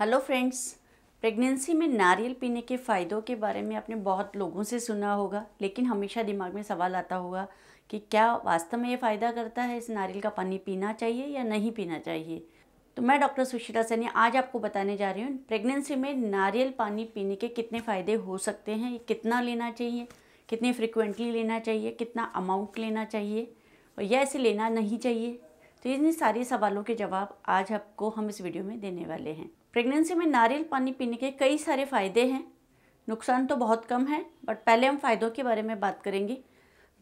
hello friends pregnancy में नारियल पीने के फ़ायदों के बारे में आपने बहुत लोगों से सुना होगा लेकिन हमेशा दिमाग में सवाल आता होगा कि क्या वास्तव में ये फ़ायदा करता है इस नारियल का पानी पीना चाहिए या नहीं पीना चाहिए तो मैं डॉक्टर सुशीला सैनी आज आपको बताने जा रही हूँ प्रेगनेंसी में नारियल पानी पीने के कितने फ़ायदे हो सकते हैं कितना लेना चाहिए कितने फ्रिक्वेंटली लेना चाहिए कितना अमाउंट लेना चाहिए और या इसे लेना नहीं चाहिए तो इन सारे सवालों के जवाब आज आपको हम इस वीडियो में देने वाले हैं प्रेगनेंसी में नारियल पानी पीने के कई सारे फ़ायदे हैं नुकसान तो बहुत कम है बट पहले हम फ़ायदों के बारे में बात करेंगे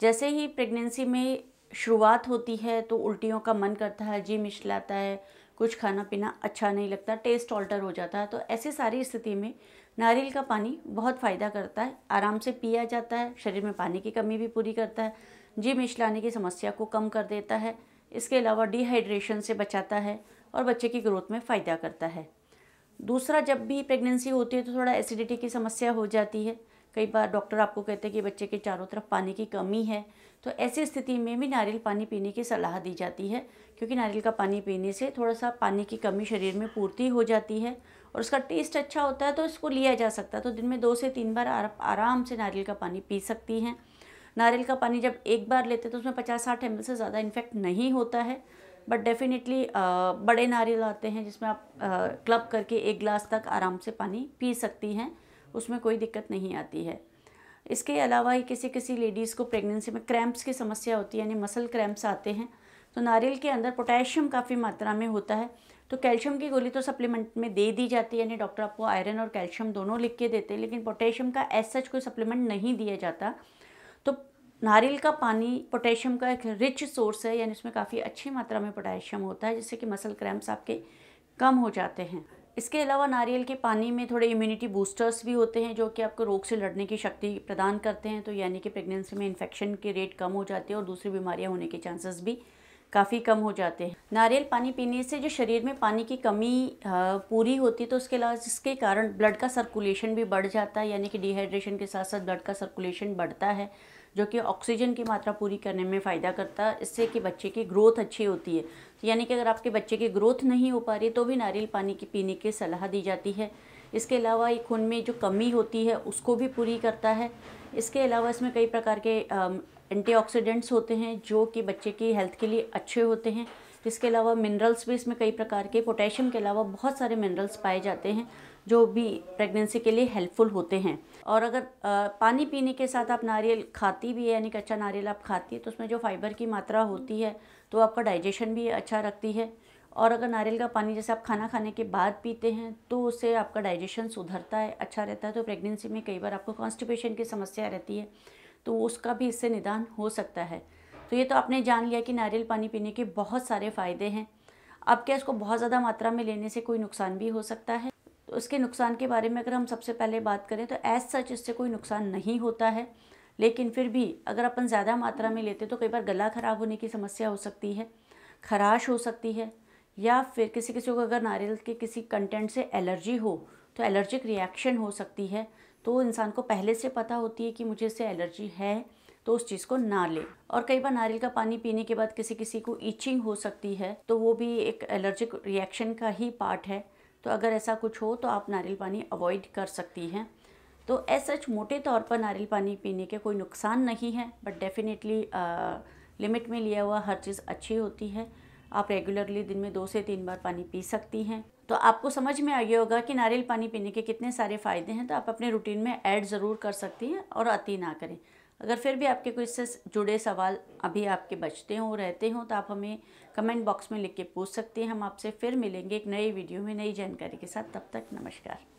जैसे ही प्रेगनेंसी में शुरुआत होती है तो उल्टियों का मन करता है जी मिचलाता है कुछ खाना पीना अच्छा नहीं लगता टेस्ट ऑल्टर हो जाता है तो ऐसी सारी स्थिति में नारियल का पानी बहुत फ़ायदा करता है आराम से पिया जाता है शरीर में पानी की कमी भी पूरी करता है जी मिचलाने की समस्या को कम कर देता है इसके अलावा डिहाइड्रेशन से बचाता है और बच्चे की ग्रोथ में फ़ायदा करता है दूसरा जब भी प्रेगनेंसी होती है तो थोड़ा एसिडिटी की समस्या हो जाती है कई बार डॉक्टर आपको कहते हैं कि बच्चे के चारों तरफ पानी की कमी है तो ऐसी स्थिति में भी नारियल पानी पीने की सलाह दी जाती है क्योंकि नारियल का पानी पीने से थोड़ा सा पानी की कमी शरीर में पूर्ति हो जाती है और उसका टेस्ट अच्छा होता है तो इसको लिया जा सकता है तो दिन में दो से तीन बार आराम से नारियल का पानी पी सकती हैं नारियल का पानी जब एक बार लेते हैं तो उसमें पचास साठ एम से ज़्यादा इन्फेक्ट नहीं होता है बट डेफिनेटली uh, बड़े नारियल आते हैं जिसमें आप क्लब uh, करके एक ग्लास तक आराम से पानी पी सकती हैं उसमें कोई दिक्कत नहीं आती है इसके अलावा ही किसी किसी लेडीज़ को प्रेगनेंसी में क्रैम्प्स की समस्या होती है यानी मसल क्रैम्प्स आते हैं तो नारियल के अंदर पोटेशियम काफ़ी मात्रा में होता है तो कैल्शियम की गोली तो सप्लीमेंट में दे दी जाती है यानी डॉक्टर आपको आयरन और कैल्शियम दोनों लिख के देते हैं लेकिन पोटेशियम का एज सच कोई सप्लीमेंट नहीं दिया जाता नारियल का पानी पोटेशियम का एक रिच सोर्स है यानी इसमें काफ़ी अच्छी मात्रा में पोटेशियम होता है जिससे कि मसल क्रैम्प्स आपके कम हो जाते हैं इसके अलावा नारियल के पानी में थोड़े इम्यूनिटी बूस्टर्स भी होते हैं जो कि आपको रोग से लड़ने की शक्ति प्रदान करते हैं तो यानी कि प्रेगनेंसी में इन्फेक्शन के रेट कम हो जाते हैं और दूसरी बीमारियां होने के चांसेस भी काफ़ी कम हो जाते हैं नारियल पानी पीने से जो शरीर में पानी की कमी पूरी होती है तो उसके अलावा जिसके कारण ब्लड का सर्कुलेशन भी बढ़ जाता है यानी कि डिहाइड्रेशन के साथ साथ ब्लड का सर्कुलेशन बढ़ता है जो कि ऑक्सीजन की मात्रा पूरी करने में फ़ायदा करता है इससे कि बच्चे की ग्रोथ अच्छी होती है तो यानी कि अगर आपके बच्चे की ग्रोथ नहीं हो पा रही तो भी नारियल पानी की पीने की सलाह दी जाती है इसके अलावा ये खून में जो कमी होती है उसको भी पूरी करता है इसके अलावा इसमें कई प्रकार के एंटीऑक्सीडेंट्स होते हैं जो कि बच्चे की हेल्थ के लिए अच्छे होते हैं इसके अलावा मिनरल्स भी इसमें कई प्रकार के पोटेशियम के अलावा बहुत सारे मिनरल्स पाए जाते हैं जो भी प्रेगनेंसी के लिए हेल्पफुल होते हैं और अगर पानी पीने के साथ आप नारियल खाती भी है यानी कच्चा नारियल आप खाती है तो उसमें जो फाइबर की मात्रा होती है तो आपका डाइजेशन भी अच्छा रखती है और अगर नारियल का पानी जैसे आप खाना खाने के बाद पीते हैं तो उससे आपका डाइजेशन सुधरता है अच्छा रहता है तो प्रेगनेंसी में कई बार आपको कॉन्स्टिपेशन की समस्या रहती है तो उसका भी इससे निदान हो सकता है तो ये तो आपने जान लिया कि नारियल पानी पीने के बहुत सारे फ़ायदे हैं अब क्या इसको बहुत ज़्यादा मात्रा में लेने से कोई नुकसान भी हो सकता है उसके नुकसान के बारे में अगर हम सबसे पहले बात करें तो एज सच इससे कोई नुकसान नहीं होता है लेकिन फिर भी अगर अपन ज़्यादा मात्रा में लेते तो कई बार गला ख़राब होने की समस्या हो सकती है खराश हो सकती है या फिर किसी किसी को अगर नारियल के किसी कंटेंट से एलर्जी हो तो एलर्जिक रिएक्शन हो सकती है तो इंसान को पहले से पता होती है कि मुझे इससे एलर्जी है तो उस चीज़ को ना ले और कई बार नारियल का पानी पीने के बाद किसी किसी को ईचिंग हो सकती है तो वो भी एक एलर्जिक रिएक्शन का ही पार्ट है तो अगर ऐसा कुछ हो तो आप नारियल पानी अवॉइड कर सकती हैं तो एज सच मोटे तौर पर नारियल पानी पीने के कोई नुकसान नहीं है बट डेफ़िनेटली लिमिट में लिया हुआ हर चीज़ अच्छी होती है आप रेगुलरली दिन में दो से तीन बार पानी पी सकती हैं तो आपको समझ में आ गया होगा कि नारियल पानी पीने के कितने सारे फ़ायदे हैं तो आप अपने रूटीन में ऐड ज़रूर कर सकती हैं और अति ना करें अगर फिर भी आपके कोई इससे जुड़े सवाल अभी आपके बचते हों रहते हों तो आप हमें कमेंट बॉक्स में लिख के पूछ सकते हैं हम आपसे फिर मिलेंगे एक नए वीडियो में नई जानकारी के साथ तब तक नमस्कार